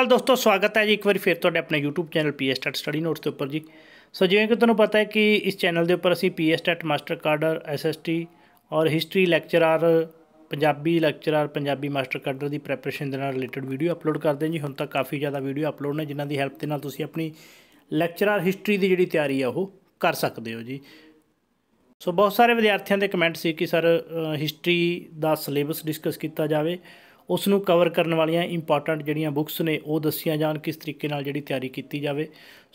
ਸਾਲ ਦੋਸਤੋ ਸਵਾਗਤ ਹੈ ਜੀ ਇੱਕ ਵਾਰ ਫਿਰ ਤੁਹਾਡੇ ਆਪਣੇ YouTube channel PS stud study notes ਦੇ ਉੱਪਰ ਜੀ ਸੋ ਜਿਵੇਂ ਕਿ ਤੁਹਾਨੂੰ ਪਤਾ ਹੈ ਕਿ ਇਸ ਚੈਨਲ ਦੇ ਉੱਪਰ ਅਸੀਂ PS stud master cadre SST ਔਰ history lecturer Punjabi lecturer Punjabi master cadre ਦੀ ਪ੍ਰੈਪਰੇਸ਼ਨ ਦੇ ਨਾਲ ਰਿਲੇਟਡ ਵੀਡੀਓ ਅਪਲੋਡ ਕਰਦੇ ਹਾਂ ਜੀ ਹੁਣ ਤੱਕ ਕਾਫੀ ਜ਼ਿਆਦਾ ਵੀਡੀਓ ਅਪਲੋਡ ਨੇ ਜਿਨ੍ਹਾਂ ਦੀ ਹੈਲਪ ਦੇ ਨਾਲ ਤੁਸੀਂ ਆਪਣੀ ਲੈਕਚਰਰ ਹਿਸਟਰੀ ਦੀ ਜਿਹੜੀ ਤਿਆਰੀ ਆ ਉਹ ਕਰ ਸਕਦੇ ਹੋ ਜੀ ਸੋ ਬਹੁਤ ਸਾਰੇ ਵਿਦਿਆਰਥੀਆਂ ਦੇ ਕਮੈਂਟ ਸੀ ਕਿ ਸਰ ਹਿਸਟਰੀ ਦਾ ਸਿਲੇਬਸ ਡਿਸਕਸ ਕੀਤਾ ਜਾਵੇ ਉਸ ਨੂੰ ਕਵਰ ਕਰਨ ਵਾਲੀਆਂ ਇੰਪੋਰਟੈਂਟ ਜਿਹੜੀਆਂ ਬੁੱਕਸ ਨੇ ਉਹ ਦੱਸੀਆਂ ਜਾਣ ਕਿਸ ਤਰੀਕੇ ਨਾਲ ਜਿਹੜੀ ਤਿਆਰੀ ਕੀਤੀ ਜਾਵੇ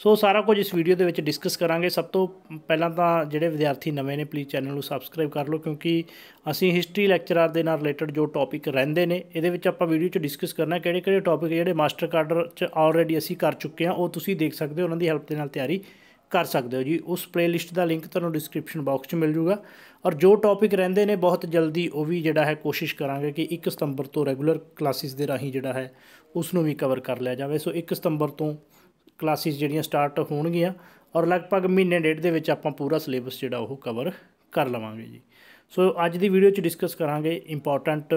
ਸੋ ਸਾਰਾ ਕੁਝ ਇਸ ਵੀਡੀਓ ਦੇ ਵਿੱਚ ਡਿਸਕਸ ਕਰਾਂਗੇ ਸਭ ਤੋਂ ਪਹਿਲਾਂ ਤਾਂ ਜਿਹੜੇ ਵਿਦਿਆਰਥੀ ਨਵੇਂ ਨੇ ਪਲੀਜ਼ ਚੈਨਲ ਨੂੰ ਸਬਸਕ੍ਰਾਈਬ ਕਰ ਲਓ ਕਿਉਂਕਿ ਅਸੀਂ ਹਿਸਟਰੀ ਲੈਕਚਰਰ ਦੇ ਨਾਲ ਰਿਲੇਟਡ ਜੋ ਟੌਪਿਕ ਰਹਿੰਦੇ ਨੇ ਇਹਦੇ ਵਿੱਚ ਆਪਾਂ ਵੀਡੀਓ 'ਚ ਡਿਸਕਸ ਕਰਨਾ ਕਿਹੜੇ ਕਿਹੜੇ ਟੌਪਿਕ ਜਿਹੜੇ ਮਾਸਟਰ ਕਾਡਰ 'ਚ ਆਲਰੇਡੀ ਅਸੀਂ ਕਰ ਚੁੱਕੇ ਹਾਂ ਉਹ ਤੁਸੀਂ ਦੇਖ ਸਕਦੇ ਹੋ ਉਹਨਾਂ ਦੀ ਹੈਲਪ ਦੇ ਨਾਲ ਤਿਆਰੀ ਕਰ ਸਕਦੇ ਹੋ ਜੀ ਉਸ ਪਲੇਲਿਸਟ ਦਾ ਲਿੰਕ ਤੁਹਾਨੂੰ ਡਿਸਕ੍ਰਿਪਸ਼ਨ ਬਾਕਸ 'ਚ ਮਿਲ ਜੂਗਾ ਔਰ ਜੋ ਟੌਪਿਕ ਰਹਿੰਦੇ ਨੇ ਬਹੁਤ ਜਲਦੀ ਉਹ ਵੀ ਜਿਹੜਾ ਹੈ ਕੋਸ਼ਿਸ਼ ਕਰਾਂਗੇ ਕਿ 1 ਸਤੰਬਰ ਤੋਂ ਰੈਗੂਲਰ ਕਲਾਸਿਸ ਦੇ ਰਾਹੀਂ ਜਿਹੜਾ ਹੈ ਉਸ ਨੂੰ ਵੀ ਕਵਰ ਕਰ ਲਿਆ ਜਾਵੇ ਸੋ 1 ਸਤੰਬਰ ਤੋਂ ਕਲਾਸਿਸ ਜਿਹੜੀਆਂ ਸਟਾਰਟ ਹੋਣਗੀਆਂ ਔਰ ਲਗਭਗ ਮਹੀਨੇ ਡੇਢ ਦੇ ਵਿੱਚ ਆਪਾਂ ਪੂਰਾ ਸਿਲੇਬਸ ਜਿਹੜਾ ਉਹ ਕਵਰ ਕਰ ਲਵਾਂਗੇ ਜੀ ਸੋ ਅੱਜ ਦੀ ਵੀਡੀਓ 'ਚ ਡਿਸਕਸ ਕਰਾਂਗੇ ਇੰਪੋਰਟੈਂਟ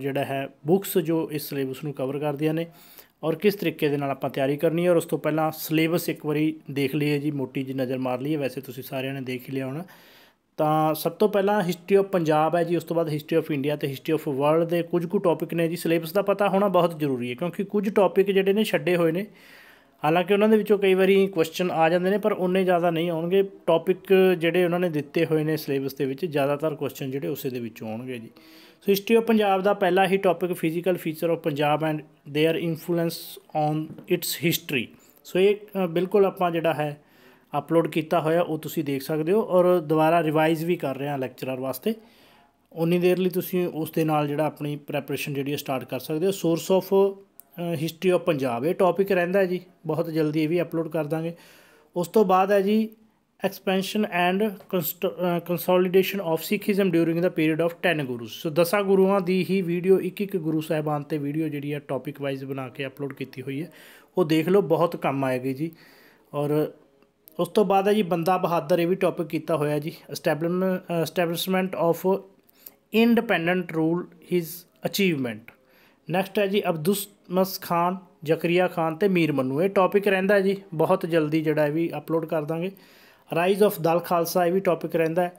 ਜਿਹੜਾ ਹੈ ਬੁੱਕਸ ਜੋ ਇਸ ਸਿਲੇਬਸ ਨੂੰ ਕਵਰ ਕਰਦੀਆਂ ਨੇ ਔਰ ਕਿਸ ਤਰੀਕੇ ਦੇ ਨਾਲ ਆਪਾਂ ਤਿਆਰੀ ਕਰਨੀ ਹੈ ਔਰ ਉਸ ਤੋਂ ਪਹਿਲਾਂ ਸਿਲੇਬਸ ਇੱਕ ਵਾਰੀ ਦੇਖ ਲਈਏ ਜੀ ਮੋਟੀ ਜੀ ਨਜ਼ਰ ਮਾਰ ਲਈਏ ਵੈਸੇ ਤੁਸੀਂ ਸਾਰਿਆਂ ਨੇ ਦੇਖ ਲਿਆ ਹੋਣਾ ਤਾਂ ਸਭ ਤੋਂ ਪਹਿਲਾਂ ਹਿਸਟਰੀ ਆਫ ਪੰਜਾਬ ਹੈ ਜੀ ਉਸ ਤੋਂ ਬਾਅਦ ਹਿਸਟਰੀ ਆਫ ਇੰਡੀਆ ਤੇ ਹਿਸਟਰੀ ਆਫ ਵਰਲਡ ਦੇ ਕੁਝ ਕੁ ਟੌਪਿਕ ਨੇ ਜੀ ਸਿਲੇਬਸ ਦਾ ਪਤਾ ਹੋਣਾ ਬਹੁਤ ਜ਼ਰੂਰੀ ਹੈ ਕਿਉਂਕਿ ਕੁਝ ਟੌਪਿਕ ਜਿਹੜੇ ਨੇ ਛੱਡੇ ਹੋਏ ਨੇ ਹਾਲਾਂਕਿ ਉਹਨਾਂ ਦੇ ਵਿੱਚੋਂ ਕਈ ਵਾਰੀ ਕੁਐਸਚਨ ਆ ਜਾਂਦੇ ਨੇ ਪਰ ਉਨੇ ਜ਼ਿਆਦਾ ਨਹੀਂ ਆਉਣਗੇ ਟੌਪਿਕ ਜਿਹੜੇ ਉਹਨਾਂ ਨੇ ਦਿੱਤੇ ਹੋਏ ਨੇ ਸਿਲੇਬਸ ਦੇ ਵਿੱਚ ਜ਼ਿਆਦਾਤਰ ਕੁਐਸਚਨ ਜਿਹੜੇ ਉਸੇ ਦੇ ਵਿੱਚੋਂ ਆਉਣਗੇ ਜੀ ਸੋ ਹਿਸਟਰੀ ਆਫ ਪੰਜਾਬ ਦਾ ਪਹਿਲਾ ਹੀ topic physical feature of Punjab and their influence on its history so ਇਹ ਬਿਲਕੁਲ ਆਪਾਂ ਜਿਹੜਾ ਹੈ ਅਪਲੋਡ ਕੀਤਾ ਹੋਇਆ ਉਹ ਤੁਸੀਂ ਦੇਖ ਸਕਦੇ ਹੋ ਔਰ ਦੁਬਾਰਾ ਰਿਵਾਈਜ਼ ਵੀ ਕਰ ਰਹੇ ਹਾਂ ਲੈਕਚਰਰ ਵਾਸਤੇ ਉਨੀ ਦੇਰ ਲਈ ਤੁਸੀਂ ਉਸ ਦੇ ਨਾਲ ਜਿਹੜਾ ਆਪਣੀ ਪ੍ਰੈਪਰੇਸ਼ਨ ਜਿਹੜੀ ਸਟਾਰਟ ਕਰ ਸਕਦੇ ਹੋ source of history of Punjab ਇਹ ਟੌਪਿਕ ਰਹਿੰਦਾ ਜੀ ਬਹੁਤ ਜਲਦੀ ਇਹ ਵੀ ਅਪਲੋਡ ਕਰ ਦਾਂਗੇ ਉਸ ਤੋਂ ਬਾਅਦ ਹੈ ਜੀ expansion and uh, consolidation of Sikhism during the period of 10 gurus ਸੋ 10 ਗੁਰੂਆਂ ਦੀ ਹੀ ਵੀਡੀਓ ਇੱਕ ਇੱਕ ਗੁਰੂ ਸਾਹਿਬਾਨ ਤੇ ਵੀਡੀਓ ਜਿਹੜੀ ਆ ਟੌਪਿਕ ਵਾਈਜ਼ ਬਣਾ ਕੇ ਅਪਲੋਡ ਕੀਤੀ ਹੋਈ ਹੈ ਉਹ ਦੇਖ ਲਓ ਬਹੁਤ ਕੰਮ ਆਏਗੀ ਜੀ ਔਰ ਉਸ ਤੋਂ ਬਾਅਦ ਹੈ ਜੀ ਬੰਦਾ ਬਹਾਦਰ ਇਹ ਵੀ ਟੌਪਿਕ ਕੀਤਾ ਹੋਇਆ ਜੀ establishment of independent rule his achievement next ਹੈ ਜੀ ਅਬਦੁਸ ਮਸ ਖਾਨ ਜ਼ਕਰੀਆ ਖਾਨ ਤੇ ਮੀਰ ਮੰਨੂ ਇਹ ਟੌਪਿਕ ਰਹਿੰਦਾ ਜੀ ਬਹੁਤ ਜਲਦੀ ਜਿਹੜਾ ਵੀ ਅਪਲੋਡ ਕਰ ਦਾਂਗੇ ਰਾਈਜ਼ ਆਫ ਦਲ ਖਾਲਸਾ ਇਹ ਵੀ ਟੌਪਿਕ ਰਹਿੰਦਾ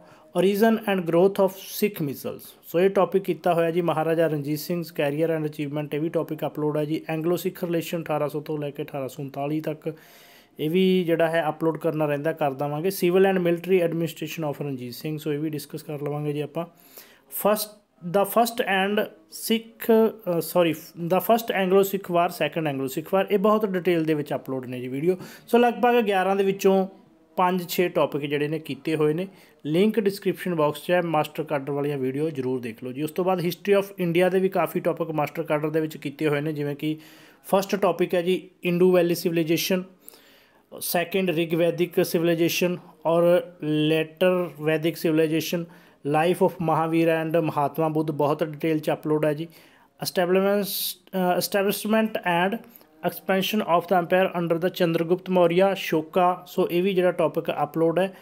reason and growth of Sikh misls so ਇਹ ਟੌਪਿਕ ਕੀਤਾ ਹੋਇਆ ਜੀ Maharaja Ranjit Singh career and achievement ਇਹ ਵੀ ਟੌਪਿਕ ਅਪਲੋਡ ਹੈ ਜੀ ਐਂਗਲੋ ਸਿੱਖ ਰਿਲੇਸ਼ਨ 1800 ਤੋਂ ਲੈ ਕੇ 1839 ਤੱਕ ਇਹ ਵੀ ਜਿਹੜਾ ਹੈ ਅਪਲੋਡ ਕਰਨਾ ਰਹਿੰਦਾ ਕਰ ਦਵਾਂਗੇ civil and military administration of Ranjit Singh so ਇਹ ਵੀ ਡਿਸਕਸ ਕਰ ਲਵਾਂਗੇ ਜੀ ਆਪਾਂ ਫਸਟ ਦਾ ਫਸਟ ਐਂਡ ਸਿੱਖ ਸੌਰੀ ਦਾ first Anglo Sikh war second Anglo Sikh war ਇਹ ਬਹੁਤ ਡਿਟੇਲ ਦੇ ਵਿੱਚ ਅਪਲੋਡ ਨੇ ਜੀ ਵੀਡੀਓ ਸੋ ਲਗਭਗ 11 ਦੇ ਵਿੱਚੋਂ 5-6 ਟੌਪਿਕ ਜਿਹੜੇ ਨੇ ਕੀਤੇ ਹੋਏ ਨੇ ਲਿੰਕ ਡਿਸਕ੍ਰਿਪਸ਼ਨ ਬਾਕਸ 'ਚ ਹੈ ਮਾਸਟਰ ਕਾਡਰ ਵਾਲੀਆਂ ਵੀਡੀਓ ਜ਼ਰੂਰ ਦੇਖ ਲਓ ਜੀ ਉਸ ਤੋਂ ਬਾਅਦ ਹਿਸਟਰੀ ਆਫ ਇੰਡੀਆ ਦੇ ਵੀ ਕਾਫੀ ਟੌਪਿਕ ਮਾਸਟਰ ਕਾਡਰ ਦੇ ਵਿੱਚ ਕੀਤੇ ਹੋਏ ਨੇ ਜਿਵੇਂ ਕਿ ਫਰਸਟ ਟੌਪਿਕ ਹੈ ਜੀ ਇੰਡੂ ਵੈਲੀ ਸਿਵਲਾਈਜੇਸ਼ਨ ਸੈਕੰਡ ਰਿਗ ਵੈਦਿਕ ਸਿਵਲਾਈਜੇਸ਼ਨ ਔਰ later Vedic civilization life of Mahavir and Mahatma Buddha ਬਹੁਤ ਡਿਟੇਲ 'ਚ ਅਪਲੋਡ ਹੈ ਜੀ establishment and expansion of the empire under the Chandragupta Maurya Ashoka so ਇਹ ਵੀ ਜਿਹੜਾ ਟੌਪਿਕ ਅਪਲੋਡ ਹੈ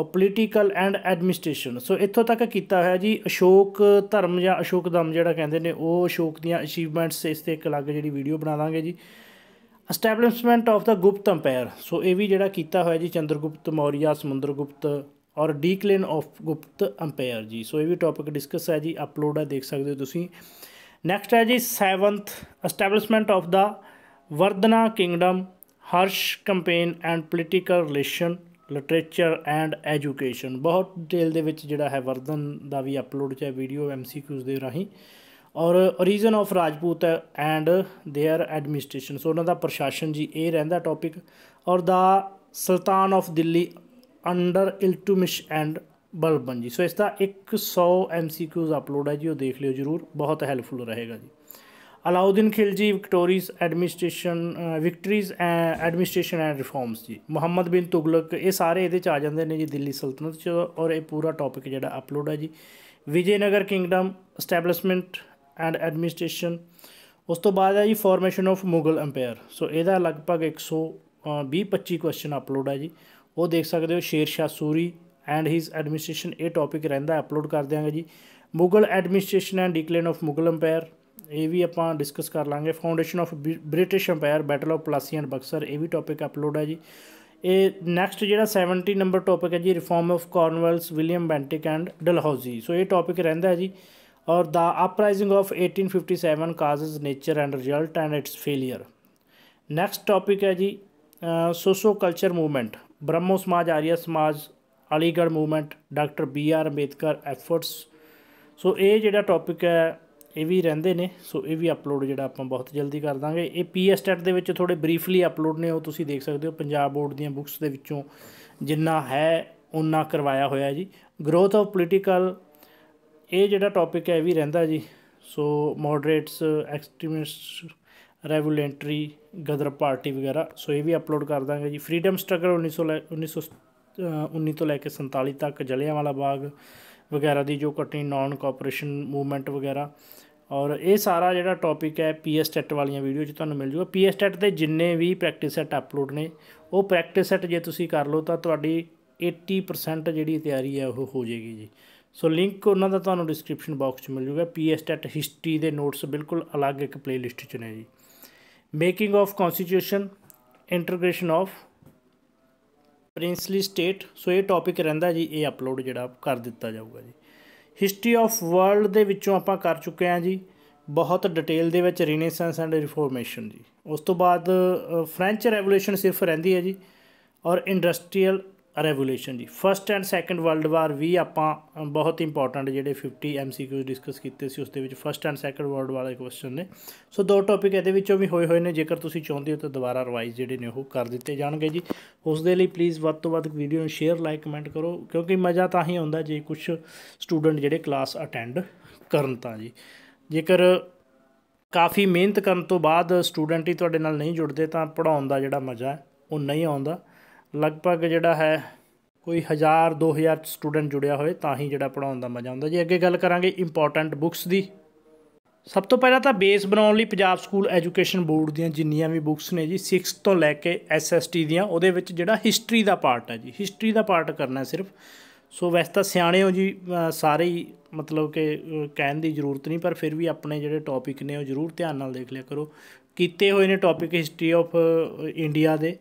ਔਰ ਪੋਲੀਟੀਕਲ ਐਂਡ ਐਡਮਿਨਿਸਟ੍ਰੇਸ਼ਨ ਸੋ ਇੱਥੋਂ ਤੱਕ ਕੀਤਾ ਹੋਇਆ ਜੀ ਅਸ਼ੋਕ ਧਰਮ ਜਾਂ ਅਸ਼ੋਕ ਧਰਮ ਜਿਹੜਾ ਕਹਿੰਦੇ ਨੇ ਉਹ ਅਸ਼ੋਕ ਦੀਆਂ ਅਚੀਵਮੈਂਟਸ ਇਸ ਤੇ ਇੱਕ ਅਲੱਗ ਜਿਹੜੀ ਵੀਡੀਓ ਬਣਾ ਲਾਂਗੇ ਜੀ ਐਸਟੈਬਲਿਸ਼ਮੈਂਟ ਆਫ ਦਾ ਗੁਪਤ ਐਮਪਾਇਰ ਸੋ ਇਹ ਵੀ ਜਿਹੜਾ ਕੀਤਾ ਹੋਇਆ ਜੀ ਚੰਦਰਗੁਪਤ ਮੌਰੀਆ ਸਮੁੰਦਰਗੁਪਤ ਔਰ ਡੀਕਲੇਨ ਆਫ ਗੁਪਤ ਐਮਪਾਇਰ ਜੀ ਸੋ ਇਹ ਵੀ ਟੌਪਿਕ ਡਿਸਕਸ ਹੈ ਜੀ ਅਪਲੋਡ ਹੈ ਦੇਖ ਸਕਦੇ ਹੋ ਤੁਸੀਂ ਨੈਕਸਟ ਹੈ ਜੀ 7th establishment of the Vardhana kingdom Harsha Campaign and Political relation literature and education ਬਹੁਤ ਡਿਟੇਲ ਦੇ ਵਿੱਚ ਜਿਹੜਾ ਹੈ ਵਰਦਨ ਦਾ ਵੀ ਅਪਲੋਡ ਚਾਹੇ ਵੀਡੀਓ ਐਮਸੀਕਿਊਜ਼ ਦੇ ਰਾਹੀਂ ਔਰ origin of Rajput and their administration so ਉਹਨਾਂ ਦਾ ਪ੍ਰਸ਼ਾਸਨ ਜੀ ਇਹ ਰਹਿੰਦਾ ਟੌਪਿਕ ਔਰ the sultan of Delhi under Iltutmish and Balban ਜੀ ਸੋ ਇਸ ਦਾ 100 ਐਮਸੀਕਿਊਜ਼ ਅਪਲੋਡ ਹੈ ਜੀ ਉਹ ਦੇਖ ਲਿਓ ਜਰੂਰ ਬਹੁਤ ਹੈਲਪਫੁਲ ਰਹੇਗਾ ਜੀ Alauddin Khilji victories administration victories administration and reforms ਜੀ ਮੁਹੰਮਦ ਬਿਨ ਤੁਗਲਕ ਇਹ ਸਾਰੇ ਇਹਦੇ ਚ ਆ ਜਾਂਦੇ ਨੇ ਜੀ ਦਿੱਲੀ ਸਲਤਨਤ ਚ ਔਰ ਇਹ ਪੂਰਾ ਟੌਪਿਕ ਜਿਹੜਾ ਅਪਲੋਡ ਹੈ ਜੀ Vijayanagar kingdom establishment and administration ਉਸ ਤੋਂ ਬਾਅਦ ਹੈ ਜੀ formation of Mughal empire so ਇਹਦਾ ਲਗਭਗ 120 25 ਕੁਐਸਚਨ ਅਪਲੋਡ ਹੈ ਜੀ ਉਹ ਦੇਖ ਸਕਦੇ ਹੋ Sher Shah Suri and his administration ਇਹ ਟੌਪਿਕ ਰਹਿੰਦਾ ਅਪਲੋਡ ਕਰ ਦਿਆਂਗੇ ਜੀ Mughal administration and decline of Mughal empire ਇਹ ਵੀ ਆਪਾਂ ਡਿਸਕਸ ਕਰ ਲਾਂਗੇ foundation of British empire battle of Plassey and Buxar ਇਹ ਵੀ ਟੌਪਿਕ ਅਪਲੋਡ ਹੈ ਜੀ ਇਹ ਨੈਕਸਟ ਜਿਹੜਾ 70 ਨੰਬਰ ਟੌਪਿਕ ਹੈ ਜੀ reform of Cornwallis William Bentinck and Dalhousie so ਇਹ ਟੌਪਿਕ ਰਹਿੰਦਾ ਹੈ ਜੀ ਔਰ the uprising of 1857 causes nature and result and its failure next topic ਹੈ ਜੀ socio culture movement Brahmo Samaj Arya Samaj Aligarh movement doctor B R Ambedkar efforts so ਇਹ ਜਿਹੜਾ ਟੌਪਿਕ ਹੈ ਇਹ ਵੀ ਰਹਿੰਦੇ ਨੇ ਸੋ ਇਹ ਵੀ ਅਪਲੋਡ ਜਿਹੜਾ ਆਪਾਂ ਬਹੁਤ ਜਲਦੀ ਕਰ ਦਾਂਗੇ ਇਹ ਪੀਐਸ ਸਟੈਟ ਦੇ ਵਿੱਚ ਥੋੜੇ ਬਰੀਫਲੀ ਅਪਲੋਡ ਨੇ ਉਹ ਤੁਸੀਂ ਦੇਖ ਸਕਦੇ ਹੋ ਪੰਜਾਬ ਬੋਰਡ ਦੀਆਂ ਬੁੱਕਸ ਦੇ ਵਿੱਚੋਂ ਜਿੰਨਾ ਹੈ ਉਹਨਾਂ ਕਰਵਾਇਆ ਹੋਇਆ ਜੀ ਗਰੋਥ ਆਫ ਪੋਲੀਟੀਕਲ ਇਹ ਜਿਹੜਾ ਟੌਪਿਕ ਹੈ ਇਹ ਵੀ ਰਹਿੰਦਾ ਜੀ ਸੋ ਮੋਡਰੇਟਸ ਐਕਸਟ੍ਰੀਮਿਸਟ ਰੈਵੋਲੈਂਟਰੀ ਗਦਰ ਪਾਰਟੀ ਵਗੈਰਾ ਸੋ ਇਹ ਵੀ ਅਪਲੋਡ ਕਰ ਦਾਂਗੇ ਜੀ ਫਰੀडम ਸਟਰਗਲ 1919 19 ਤੋਂ ਲੈ ਕੇ 47 ਤੱਕ ਜਲਿਆਂਵਾਲਾ ਬਾਗ ਵਗੈਰਾ ਦੀ ਜੋ ਕਟਨੀ ਨਾਨ ਕੋਆਪਰੇਸ਼ਨ ਮੂਵਮੈਂਟ ਵਗੈਰਾ ਔਰ ਇਹ ਸਾਰਾ ਜਿਹੜਾ ਟੌਪਿਕ ਹੈ ਪੀਐਸ ਟੈਟ ਵਾਲੀਆਂ ਵੀਡੀਓ 'ਚ ਤੁਹਾਨੂੰ ਮਿਲ ਜੂਗਾ ਪੀਐਸ ਟੈਟ ਦੇ ਜਿੰਨੇ ਵੀ ਪ੍ਰੈਕਟਿਸ ਸੈਟ ਅਪਲੋਡ ਨੇ ਉਹ ਪ੍ਰੈਕਟਿਸ ਸੈਟ ਜੇ ਤੁਸੀਂ ਕਰ ਲਓ ਤਾਂ ਤੁਹਾਡੀ 80% ਜਿਹੜੀ ਤਿਆਰੀ ਹੈ ਉਹ ਹੋ ਜਾਏਗੀ ਜੀ ਸੋ ਲਿੰਕ ਉਹਨਾਂ ਦਾ ਤੁਹਾਨੂੰ ਡਿਸਕ੍ਰਿਪਸ਼ਨ ਬਾਕਸ 'ਚ ਮਿਲ ਜੂਗਾ ਪੀਐਸ ਟੈਟ ਹਿਸਟਰੀ ਦੇ ਨੋਟਸ ਬਿਲਕੁਲ ਅਲੱਗ ਇੱਕ ਪਲੇਲਿਸਟ 'ਚ ਨੇ ਜੀ making of constitution integration of princely state so ਇਹ ਟੌਪਿਕ ਰਹਿੰਦਾ ਜੀ ਇਹ ਅਪਲੋਡ ਜਿਹੜਾ ਕਰ ਦਿੱਤਾ ਜਾਊਗਾ ਜੀ ਹਿਸਟਰੀ ਆਫ ਵਰਲਡ ਦੇ ਵਿੱਚੋਂ ਆਪਾਂ ਕਰ ਚੁੱਕੇ ਆ ਜੀ ਬਹੁਤ ਡਿਟੇਲ ਦੇ ਵਿੱਚ ਰੀਨੇਸੈਂਸ ਐਂਡ ਰਿਫਾਰਮੇਸ਼ਨ ਜੀ ਉਸ ਤੋਂ ਬਾਅਦ ਫ੍ਰੈਂਚ ਰੈਵੋਲੂਸ਼ਨ ਸਿਰਫ ਰਹਿੰਦੀ ਹੈ ਜੀ ਔਰ ਇੰਡਸਟਰੀਅਲ ਰੈਵੋਲੂਸ਼ਨ ਜੀ first and second world war ਵੀ ਆਪਾਂ ਬਹੁਤ ਇੰਪੋਰਟੈਂਟ ਜਿਹੜੇ 50 ਐਮਸੀਕਿਊ ਡਿਸਕਸ ਕੀਤੇ ਸੀ ਉਸ ਦੇ ਵਿੱਚ ਫਰਸਟ ਐਂਡ ਸੈਕੰਡ ਵਰਲਡ ਵਾਲੇ ਕੁਐਸਚਨ ਨੇ ਸੋ ਦੋ ਟੌਪਿਕ ਇਹਦੇ ਵਿੱਚੋਂ ਵੀ ਹੋਏ ਹੋਏ ਨੇ ਜੇਕਰ ਤੁਸੀਂ ਚਾਹੁੰਦੇ ਹੋ ਤਾਂ ਦੁਬਾਰਾ ਰਿਵਾਈਜ਼ ਜਿਹੜੇ ਨੇ ਉਹ ਕਰ ਦਿੱਤੇ ਜਾਣਗੇ ਜੀ ਉਸ ਦੇ ਲਈ ਪਲੀਜ਼ ਵੱਧ ਤੋਂ ਵੱਧ ਵੀਡੀਓ ਨੂੰ ਸ਼ੇਅਰ ਲਾਈਕ ਕਮੈਂਟ ਕਰੋ ਕਿਉਂਕਿ ਮਜ਼ਾ ਤਾਂ ਹੀ ਆਉਂਦਾ ਜੇ ਕੁਝ ਸਟੂਡੈਂਟ ਜਿਹੜੇ ਕਲਾਸ ਅਟੈਂਡ ਕਰਨ ਤਾਂ ਜੀ ਜੇਕਰ ਕਾਫੀ ਮਿਹਨਤ ਕਰਨ ਤੋਂ ਬਾਅਦ ਸਟੂਡੈਂਟ ਹੀ ਤੁਹਾਡੇ ਨਾਲ ਨਹੀਂ ਜੁੜਦੇ ਤਾਂ ਪੜਾਉਣ ਦਾ ਜਿਹੜਾ ਮਜ਼ਾ ਉਹ ਨਹੀਂ ਆਉਂਦਾ ਲਗਭਗ ਜਿਹੜਾ ਹੈ ਕੋਈ 1000 2000 ਸਟੂਡੈਂਟ ਜੁੜਿਆ ਹੋਏ ਤਾਂ ਹੀ ਜਿਹੜਾ ਪੜਾਉਣ ਦਾ ਮਜ਼ਾ ਆਉਂਦਾ ਜੀ ਅੱਗੇ ਗੱਲ ਕਰਾਂਗੇ ਇੰਪੋਰਟੈਂਟ ਬੁੱਕਸ ਦੀ ਸਭ ਤੋਂ ਪਹਿਲਾਂ ਤਾਂ ਬੇਸ ਬਣਾਉਣ ਲਈ ਪੰਜਾਬ ਸਕੂਲ ਐਜੂਕੇਸ਼ਨ ਬੋਰਡ ਦੀਆਂ ਜਿੰਨੀਆਂ ਵੀ ਬੁੱਕਸ ਨੇ ਜੀ 6 ਤੋਂ ਲੈ ਕੇ ਐਸਐਸਟੀ ਦੀਆਂ ਉਹਦੇ ਵਿੱਚ ਜਿਹੜਾ ਹਿਸਟਰੀ ਦਾ ਪਾਰਟ ਹੈ ਜੀ ਹਿਸਟਰੀ ਦਾ ਪਾਰਟ ਕਰਨਾ ਸਿਰਫ ਸੋ ਵੈਸੇ ਤਾਂ ਸਿਆਣੇ ਹੋ ਜੀ ਸਾਰੇ ਹੀ ਮਤਲਬ ਕਿ ਕਹਿਣ ਦੀ ਜ਼ਰੂਰਤ ਨਹੀਂ ਪਰ ਫਿਰ ਵੀ ਆਪਣੇ ਜਿਹੜੇ ਟੌਪਿਕ ਨੇ ਉਹ ਜ਼ਰੂਰ ਧਿਆਨ ਨਾਲ ਦੇਖ ਲਿਆ ਕਰੋ ਕੀਤੇ ਹੋਏ ਨੇ ਟੌਪਿਕ ਹਿਸਟਰੀ ਆਫ ਇੰਡੀਆ ਦੇ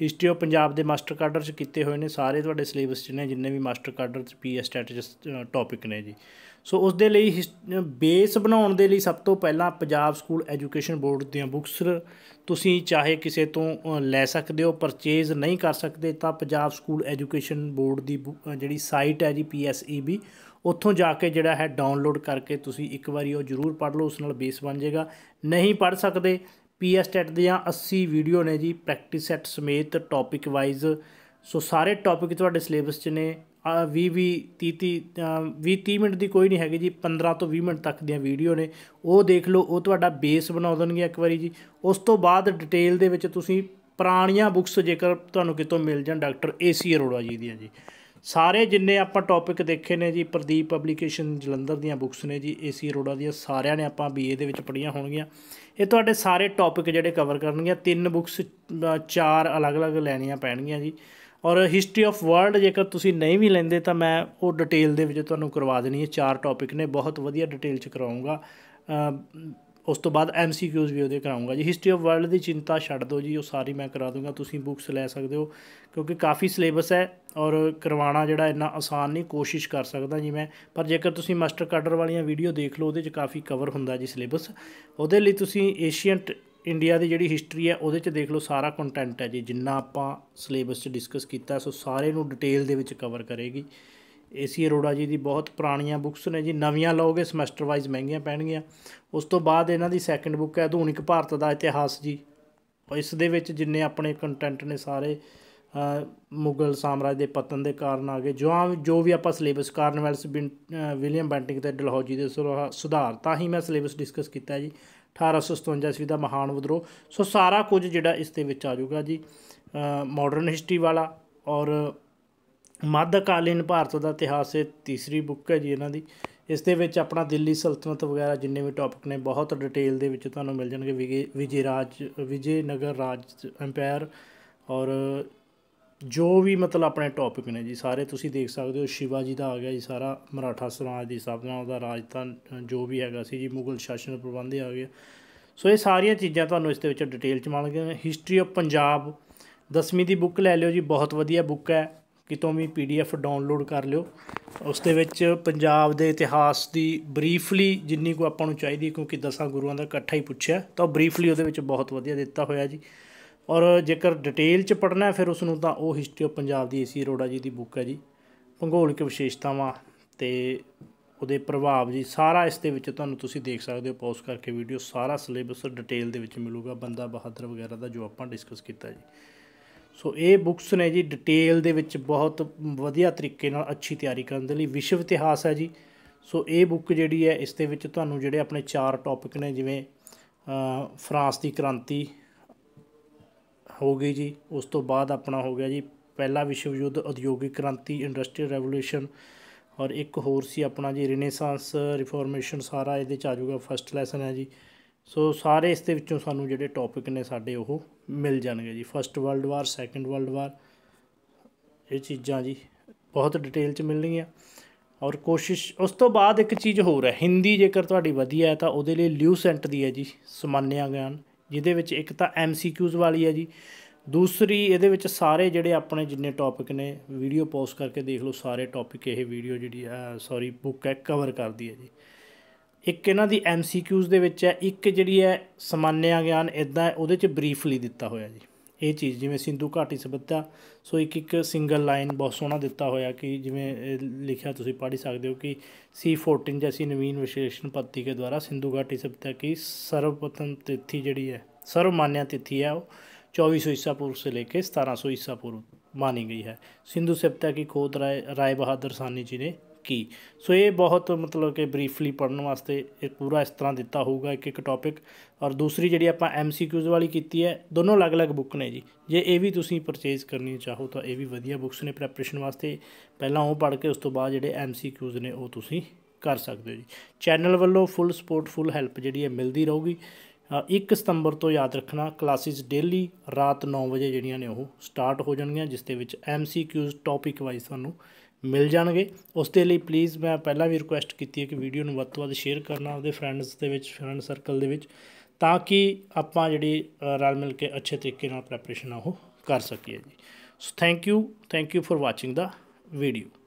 ਹਿਸਟਰੀ ਆਫ ਪੰਜਾਬ ਦੇ ਮਾਸਟਰ ਕਾਡਰ ਚ ਕੀਤੇ ਹੋਏ ਨੇ ਸਾਰੇ ਤੁਹਾਡੇ ਸਿਲੇਬਸ 'ਚ ਨੇ ਜਿੰਨੇ ਵੀ ਮਾਸਟਰ ਕਾਡਰ ਚ ਪੀਐਸ ਸਟ੍ਰੈਟਜਿਸ ਟੌਪਿਕ ਨੇ ਜੀ ਸੋ ਉਸ ਦੇ ਲਈ ਬੇਸ ਬਣਾਉਣ ਦੇ ਲਈ ਸਭ ਤੋਂ ਪਹਿਲਾਂ ਪੰਜਾਬ ਸਕੂਲ ਐਜੂਕੇਸ਼ਨ ਬੋਰਡ ਦੀਆਂ ਬੁੱਕਸ ਤੁਸੀਂ ਚਾਹੇ ਕਿਸੇ ਤੋਂ ਲੈ ਸਕਦੇ ਹੋ ਪਰਚੇਜ਼ ਨਹੀਂ ਕਰ ਸਕਦੇ ਤਾਂ ਪੰਜਾਬ ਸਕੂਲ ਐਜੂਕੇਸ਼ਨ ਬੋਰਡ ਦੀ ਜਿਹੜੀ ਸਾਈਟ ਹੈ ਜੀ ਬੀ e ਉੱਥੋਂ ਜਾ ਕੇ ਜਿਹੜਾ ਹੈ ਡਾਊਨਲੋਡ ਕਰਕੇ ਤੁਸੀਂ ਇੱਕ ਵਾਰੀ ਉਹ ਜ਼ਰੂਰ ਪੜ੍ਹ ਲਓ ਉਸ ਨਾਲ ਬੇਸ ਬਣ ਜਾਏਗਾ ਨਹੀਂ ਪੜ੍ਹ ਸਕਦੇ ਪੀਐਸ ਟੈਟ ਦੀਆਂ 80 ਵੀਡੀਓ ਨੇ ਜੀ ਪ੍ਰੈਕਟਿਸ ਸੈਟ ਸਮੇਤ ਟੌਪਿਕ ਵਾਈਜ਼ ਸੋ ਸਾਰੇ ਟੌਪਿਕ ਤੁਹਾਡੇ ਸਿਲੇਬਸ 'ਚ ਨੇ 20 20 30 20 ਮਿੰਟ ਦੀ ਕੋਈ ਨਹੀਂ ਹੈਗੀ ਜੀ 15 ਤੋਂ 20 ਮਿੰਟ ਤੱਕ ਦੀਆਂ ਵੀਡੀਓ ਨੇ ਉਹ ਦੇਖ ਲਓ ਉਹ ਤੁਹਾਡਾ ਬੇਸ ਬਣਾ ਦੇਣਗੇ ਇੱਕ ਵਾਰੀ ਜੀ ਉਸ ਤੋਂ ਬਾਅਦ ਡਿਟੇਲ ਦੇ ਵਿੱਚ ਤੁਸੀਂ ਪੁਰਾਣੀਆਂ ਬੁੱਕਸ ਜੇਕਰ ਤੁਹਾਨੂੰ ਕਿਤੋਂ ਮਿਲ ਜਾਣ ਡਾਕਟਰ ਏਸੀ ਅਰੋੜਾ ਜੀ ਦੀਆਂ ਜੀ ਸਾਰੇ ਜਿੰਨੇ ਆਪਾਂ ਟੌਪਿਕ ਦੇਖੇ ਨੇ ਜੀ ਪ੍ਰਦੀਪ ਪਬਲੀਕੇਸ਼ਨ ਜਲੰਧਰ ਦੀਆਂ ਬੁੱਕਸ ਨੇ ਜੀ ਏਸੀ ਅਰੋੜਾ ਦੀਆਂ ਸਾਰਿਆਂ ਨੇ ਆਪਾਂ ਬੀਏ ਦੇ ਵਿੱਚ ਪੜ੍ਹੀਆਂ ਹੋਣਗੀਆਂ ਇਹ ਤੁਹਾਡੇ ਸਾਰੇ ਟੌਪਿਕ ਜਿਹੜੇ ਕਵਰ ਕਰਨਗੀਆਂ ਤਿੰਨ ਬੁੱਕਸ ਚਾਰ ਅਲੱਗ-ਅਲੱਗ ਲੈਣੀਆਂ ਪੈਣਗੀਆਂ ਜੀ ਔਰ ਹਿਸਟਰੀ ਆਫ ਵਰਲਡ ਜੇਕਰ ਤੁਸੀਂ ਨਹੀਂ ਵੀ ਲੈਂਦੇ ਤਾਂ ਮੈਂ ਉਹ ਡਿਟੇਲ ਦੇ ਵਿੱਚ ਤੁਹਾਨੂੰ ਕਰਵਾ ਦੇਣੀ ਹੈ ਚਾਰ ਟੌਪਿਕ ਨੇ ਬਹੁਤ ਵਧੀਆ ਡਿਟੇਲ ਚ ਕਰਾਉਂਗਾ ਉਸ ਤੋਂ ਬਾਅਦ ਐਮਸੀਕਿਊਜ਼ ਵੀ ਉਹਦੇ ਕਰਾਉਂਗਾ ਜੀ ਹਿਸਟਰੀ ਆਫ ਵਰਲਡ ਦੀ ਚਿੰਤਾ ਛੱਡ ਦਿਓ ਜੀ ਉਹ ਸਾਰੀ ਮੈਂ ਕਰਾ ਦੂੰਗਾ ਤੁਸੀਂ ਬੁੱਕਸ ਲੈ ਸਕਦੇ ਹੋ ਕਿਉਂਕਿ ਕਾਫੀ ਸਿਲੇਬਸ ਹੈ ਔਰ ਕਰਵਾਉਣਾ ਜਿਹੜਾ ਇੰਨਾ ਆਸਾਨ ਨਹੀਂ ਕੋਸ਼ਿਸ਼ ਕਰ ਸਕਦਾ ਜੀ ਮੈਂ ਪਰ ਜੇਕਰ ਤੁਸੀਂ ਮਾਸਟਰ ਕਾਡਰ ਵਾਲੀਆਂ ਵੀਡੀਓ ਦੇਖ ਲਓ ਉਹਦੇ 'ਚ ਕਾਫੀ ਕਵਰ ਹੁੰਦਾ ਜੀ ਸਿਲੇਬਸ ਉਹਦੇ ਲਈ ਤੁਸੀਂ ਏਸ਼ੀਅਨਟ ਇੰਡੀਆ ਦੀ ਜਿਹੜੀ ਹਿਸਟਰੀ ਹੈ ਉਹਦੇ 'ਚ ਦੇਖ ਲਓ ਸਾਰਾ ਕੰਟੈਂਟ ਹੈ ਜੀ ਜਿੰਨਾ ਆਪਾਂ ਸਿਲੇਬਸ 'ਚ ਡਿਸਕਸ ਕੀਤਾ ਸੋ ਸਾਰੇ ਨੂੰ ਡਿਟੇਲ ਦੇ ਵਿੱਚ ਕਵਰ ਕਰੇਗੀ ਏਸੀ ਅਰੋੜਾ ਜੀ ਦੀ ਬਹੁਤ ਪੁਰਾਣੀਆਂ ਬੁੱਕਸ ਨੇ ਜੀ ਨਵੀਆਂ ਲਓਗੇ ਸਮੈਸਟਰ ਵਾਈਜ਼ ਮਹਿੰਗੀਆਂ ਪੈਣਗੀਆਂ ਉਸ ਤੋਂ ਬਾਅਦ ਇਹਨਾਂ ਦੀ ਸੈਕੰਡ ਬੁੱਕ ਹੈ ਆਧੁਨਿਕ ਭਾਰਤ ਦਾ ਇਤਿਹਾਸ ਜੀ ਇਸ ਦੇ ਵਿੱਚ ਜਿੰਨੇ ਆਪਣੇ ਕੰਟੈਂਟ ਨੇ ਸਾਰੇ ਮੁਗਲ ਸਾਮਰਾਜ ਦੇ ਪਤਨ ਦੇ ਕਾਰਨ ਆ ਗਏ ਜੋ ਜੋ ਵੀ ਆਪਾਂ ਸਿਲੇਬਸ ਕਾਰਨਵੈਲਸ ਵਿਲੀਅਮ ਬੈਂਟਿੰਗ ਤੇ ਡਲਹੌਜੀ ਦੇ ਸੁਧਾਰ ਤਾਂ ਹੀ ਮੈਂ ਸਿਲੇਬਸ ਡਿਸਕਸ ਕੀਤਾ ਜੀ 1857 ਈਸਵੀ ਦਾ ਮਹਾਨ ਵਿਦਰੋਹ ਸੋ ਸਾਰਾ ਕੁਝ ਜਿਹੜਾ ਇਸ ਦੇ ਵਿੱਚ ਆ ਜਾਊਗਾ ਜੀ ਮਾਡਰਨ ਹਿਸਟਰੀ ਵਾਲਾ ਔਰ ਮੱਧਕਾਲੀਨ ਭਾਰਤ ਦਾ ਇਤਿਹਾਸ ਇਹ ਤੀਸਰੀ ਬੁੱਕ ਹੈ ਜੀ ਇਹਨਾਂ ਦੀ ਇਸ ਦੇ ਵਿੱਚ ਆਪਣਾ ਦਿੱਲੀ ਸਲਤਨਤ ਵਗੈਰਾ ਜਿੰਨੇ ਵੀ ਟੌਪਿਕ ਨੇ ਬਹੁਤ ਡਿਟੇਲ ਦੇ ਵਿੱਚ ਤੁਹਾਨੂੰ ਮਿਲ ਜਾਣਗੇ ਵਿਜੇ ਰਾਜ ਵਿਜੇ ਨਗਰ ਰਾਜ ਐਮਪਾਇਰ ਔਰ ਜੋ ਵੀ ਮਤਲਬ ਆਪਣੇ ਟੌਪਿਕ ਨੇ ਜੀ ਸਾਰੇ ਤੁਸੀਂ ਦੇਖ ਸਕਦੇ ਹੋ ਸ਼ਿਵਾ ਜੀ ਦਾ ਆ ਗਿਆ ਜੀ ਸਾਰਾ ਮਰਾਠਾ ਸਮਾਜ ਦੀ ਨਾਲ ਉਹਦਾ ਰਾਜਸਥਾਨ ਜੋ ਵੀ ਹੈਗਾ ਸੀ ਜੀ ਮੁਗਲ ਸ਼ਾਸਨ ਪ੍ਰਬੰਧ ਆ ਗਿਆ ਸੋ ਇਹ ਸਾਰੀਆਂ ਚੀਜ਼ਾਂ ਤੁਹਾਨੂੰ ਇਸ ਦੇ ਵਿੱਚ ਡਿਟੇਲ ਚ ਮਿਲਣਗੀਆਂ ਹਿਸਟਰੀ ਆਫ ਪੰਜਾਬ ਦਸਵੀਂ ਦੀ ਬੁੱਕ ਲੈ ਲਿਓ ਜੀ ਬਹੁਤ ਵਧੀਆ ਬੁੱਕ ਹੈ ਕਿਤੋਂ ਵੀ ਪੀਡੀਐਫ ਡਾਊਨਲੋਡ ਕਰ ਲਿਓ ਉਸ ਦੇ ਵਿੱਚ ਪੰਜਾਬ ਦੇ ਇਤਿਹਾਸ ਦੀ ਬਰੀਫਲੀ ਜਿੰਨੀ ਕੋ ਆਪਾਂ ਨੂੰ ਚਾਹੀਦੀ ਕਿਉਂਕਿ ਦਸਾਂ ਗੁਰੂਆਂ ਦਾ ਇਕੱਠਾ ਹੀ ਪੁੱਛਿਆ ਤਾਂ ਬਰੀਫਲੀ ਉਹਦੇ ਵਿੱਚ ਬਹੁਤ ਵਧੀਆ ਦਿੱਤਾ ਹੋਇਆ ਜੀ ਔਰ ਜੇਕਰ ਡਿਟੇਲ ਚ ਪੜਨਾ ਫਿਰ ਉਸ ਨੂੰ ਤਾਂ ਉਹ ਹਿਸਟਰੀ ਆਫ ਪੰਜਾਬ ਦੀ ਏਸੀ ਅਰੋੜਾ ਜੀ ਦੀ ਬੁੱਕ ਹੈ ਜੀ ਭੂਗੋਲਿਕ ਵਿਸ਼ੇਸ਼ਤਾਵਾਂ ਤੇ ਉਹਦੇ ਪ੍ਰਭਾਵ ਜੀ ਸਾਰਾ ਇਸ ਦੇ ਵਿੱਚ ਤੁਹਾਨੂੰ ਤੁਸੀਂ ਦੇਖ ਸਕਦੇ ਹੋ ਪੌਜ਼ ਕਰਕੇ ਵੀਡੀਓ ਸਾਰਾ ਸਿਲੇਬਸ ਡਿਟੇਲ ਦੇ ਵਿੱਚ ਮਿਲੂਗਾ ਬੰਦਾ ਬਹਾਦਰ ਵਗੈਰਾ ਦਾ ਜੋ ਆਪਾਂ ਡਿਸਕਸ ਕੀਤਾ ਜੀ ਸੋ ਇਹ ਬੁੱਕਸ ਨੇ ਜੀ ਡਿਟੇਲ ਦੇ ਵਿੱਚ ਬਹੁਤ ਵਧੀਆ ਤਰੀਕੇ ਨਾਲ ਅੱਛੀ ਤਿਆਰੀ ਕਰਨ ਦੇ ਲਈ ਵਿਸ਼ਵ ਇਤਿਹਾਸ ਹੈ ਜੀ ਸੋ ਇਹ ਬੁੱਕ ਜਿਹੜੀ ਹੈ ਇਸ ਦੇ ਵਿੱਚ ਤੁਹਾਨੂੰ ਜਿਹੜੇ ਆਪਣੇ ਚਾਰ ਟੌਪਿਕ ਨੇ ਜਿਵੇਂ ਫਰਾਂਸ ਦੀ ਕ੍ਰਾਂਤੀ ਹੋ ਗਈ ਜੀ ਉਸ ਤੋਂ ਬਾਅਦ ਆਪਣਾ ਹੋ ਗਿਆ ਜੀ ਪਹਿਲਾ ਵਿਸ਼ਵ ਯੁੱਧ ਉਦਯੋਗਿਕ ਕ੍ਰਾਂਤੀ ਇੰਡਸਟਰੀਅਲ ਰੈਵੋਲੂਸ਼ਨ ਔਰ ਇੱਕ ਹੋਰ ਸੀ ਆਪਣਾ ਜੀ ਰਿਨੇਸਾਂਸ ਰਿਫਾਰਮੇਸ਼ਨ ਸਾਰਾ ਇਹਦੇ ਚ ਆ ਜਾਊਗਾ ਫਸਟ ਲੈਸਨ ਹੈ ਜੀ ਸੋ ਸਾਰੇ ਇਸ ਦੇ ਵਿੱਚੋਂ ਸਾਨੂੰ ਜਿਹੜੇ ਟੌਪਿਕ ਨੇ ਸਾਡੇ ਉਹ ਮਿਲ ਜਾਣਗੇ ਜੀ first world war second world war ਇਹ ਚੀਜ਼ਾਂ ਜੀ ਬਹੁਤ ਡਿਟੇਲ 'ਚ ਮਿਲਣਗੀਆਂ ਔਰ ਕੋਸ਼ਿਸ਼ ਉਸ ਤੋਂ ਬਾਅਦ ਇੱਕ ਚੀਜ਼ ਹੋਰ ਹੈ ਹਿੰਦੀ ਜੇਕਰ ਤੁਹਾਡੀ ਵਧੀਆ ਹੈ ਤਾਂ ਉਹਦੇ ਲਈ ਲਿਊ ਸੈਂਟ ਦੀ ਹੈ ਜੀ ਸਮਾਨਿਆ ਗਿਆਨ ਜਿਹਦੇ ਵਿੱਚ ਇੱਕ ਤਾਂ ਐਮਸੀਕਿਊਜ਼ ਵਾਲੀ ਹੈ ਜੀ ਦੂਸਰੀ ਇਹਦੇ ਵਿੱਚ ਸਾਰੇ ਜਿਹੜੇ ਆਪਣੇ ਜਿੰਨੇ ਟੌਪਿਕ ਨੇ ਵੀਡੀਓ ਪੌਜ਼ ਕਰਕੇ ਦੇਖ ਲਓ ਸਾਰੇ ਟੌਪਿਕ ਇਹ ਵੀਡੀਓ ਜਿਹੜੀ ਸੌਰੀ ਬੁੱਕ ਹੈ ਕਵਰ ਕਰਦੀ ਹੈ ਜੀ ਇੱਕ ਇਹਨਾਂ ਦੀ ਐਮਸੀਕਿਊਜ਼ ਦੇ ਵਿੱਚ ਹੈ ਇੱਕ ਜਿਹੜੀ ਹੈ ਸਮਾਨਿਆ ਗਿਆਨ ਇਦਾਂ ਉਹਦੇ 'ਚ ਬਰੀਫਲੀ ਦਿੱਤਾ ਹੋਇਆ ਜੀ ਇਹ ਚੀਜ਼ ਜਿਵੇਂ ਸਿੰਧੂ ਘਾਟੀ ਸਭਿਅਤਾ ਸੋ ਇੱਕ ਇੱਕ ਸਿੰਗਲ ਲਾਈਨ ਬਹੁਤ ਸੋਹਣਾ ਦਿੱਤਾ ਹੋਇਆ ਕਿ ਜਿਵੇਂ ਲਿਖਿਆ ਤੁਸੀਂ ਪੜ੍ਹ ਸਕਦੇ ਹੋ ਕਿ C14 ਜੈਸੀ ਨਵੀਨ ਵਿਸ਼ੇਸ਼ਣ ਪੱਤੀ ਕੇ ਦੁਆਰਾ ਸਿੰਧੂ ਘਾਟੀ ਸਭਿਅਤਾ ਕੀ ਸਰਵਪ੍ਰਥਮ ਤਿਥੀ ਜਿਹੜੀ ਹੈ ਸਰਵਮਾਨਿਆ ਤਿਥੀ ਹੈ ਉਹ 2400 ਈਸਾ ਪੂਰਵ ਤੋਂ ਲੈ ਕੇ 1700 ਈਸਾ ਪੂਰਵ ਮਾਨੀ ਗਈ ਹੈ ਸਿੰਧੂ सभ्यता ਕੀ ਖੋਦ ਰਾਏ ਰਾਏ ਬਹਾਦਰ ਸਾਨੀ ਜੀ ਨੇ ਕੀ ਸੋ ਇਹ ਬਹੁਤ ਮਤਲਬ ਕਿ ਬਰੀਫਲੀ ਪੜਨ ਵਾਸਤੇ ਇਹ ਪੂਰਾ ਇਸ ਤਰ੍ਹਾਂ ਦਿੱਤਾ ਹੋਊਗਾ ਇੱਕ ਇੱਕ ਟੌਪਿਕ ਔਰ ਦੂਸਰੀ ਜਿਹੜੀ ਆਪਾਂ ਐਮਸੀਕਿਊਜ਼ ਵਾਲੀ ਕੀਤੀ ਹੈ ਦੋਨੋਂ ਅਲੱਗ-ਅਲੱਗ ਬੁੱਕ ਨੇ ਜੀ ਜੇ ਇਹ ਵੀ ਤੁਸੀਂ ਪਰਚੇਸ ਕਰਨੀ ਚਾਹੋ ਤਾਂ ਇਹ ਵੀ ਵਧੀਆ ਬੁੱਕਸ ਨੇ ਪ੍ਰੈਪਰੇਸ਼ਨ ਵਾਸਤੇ ਪਹਿਲਾਂ ਉਹ ਪੜ੍ਹ ਕੇ ਉਸ ਤੋਂ ਬਾਅਦ ਜਿਹੜੇ ਐਮਸੀਕਿਊਜ਼ ਨੇ ਉਹ ਤੁਸੀਂ ਕਰ ਸਕਦੇ ਹੋ ਜੀ ਚੈਨਲ ਵੱਲੋਂ ਫੁੱਲ ਸਪੋਰਟ ਫੁੱਲ ਹੈਲਪ ਜਿਹੜੀ ਹੈ ਮਿਲਦੀ ਰਹੂਗੀ 1 ਸਤੰਬਰ ਤੋਂ ਯਾਦ ਰੱਖਣਾ ਕਲਾਸਿਸ ਡੇਲੀ ਰਾਤ 9 ਵਜੇ ਜਿਹੜੀਆਂ ਨੇ ਉਹ ਸਟਾਰਟ ਹੋ ਜਾਣਗੀਆਂ ਜਿਸ ਦੇ ਵਿੱਚ ਐਮਸੀਕਿਊਜ਼ ਟੌਪਿਕ ਵਾਈਜ਼ ਤੁਹਾਨੂੰ ਮਿਲ ਜਾਣਗੇ ਉਸ ਦੇ ਲਈ ਪਲੀਜ਼ ਮੈਂ ਪਹਿਲਾਂ ਵੀ ਰਿਕੁਐਸਟ ਕੀਤੀ ਹੈ ਕਿ ਵੀਡੀਓ ਨੂੰ ਵੱਧ ਤੋਂ ਵੱਧ ਸ਼ੇਅਰ ਕਰਨਾ ਆਪਦੇ ਫਰੈਂਡਸ ਦੇ ਵਿੱਚ ਫਰੈਂਡ ਸਰਕਲ ਦੇ ਵਿੱਚ ਤਾਂ ਕਿ ਆਪਾਂ ਜਿਹੜੀ ਰਲ ਮਿਲ ਕੇ ਅੱਛੇ ਤਰੀਕੇ ਨਾਲ ਪ੍ਰੈਪਰੇਸ਼ਨ ਉਹ ਕਰ ਸਕੀਏ ਜੀ so thank you thank you for watching ਦਾ ਵੀਡੀਓ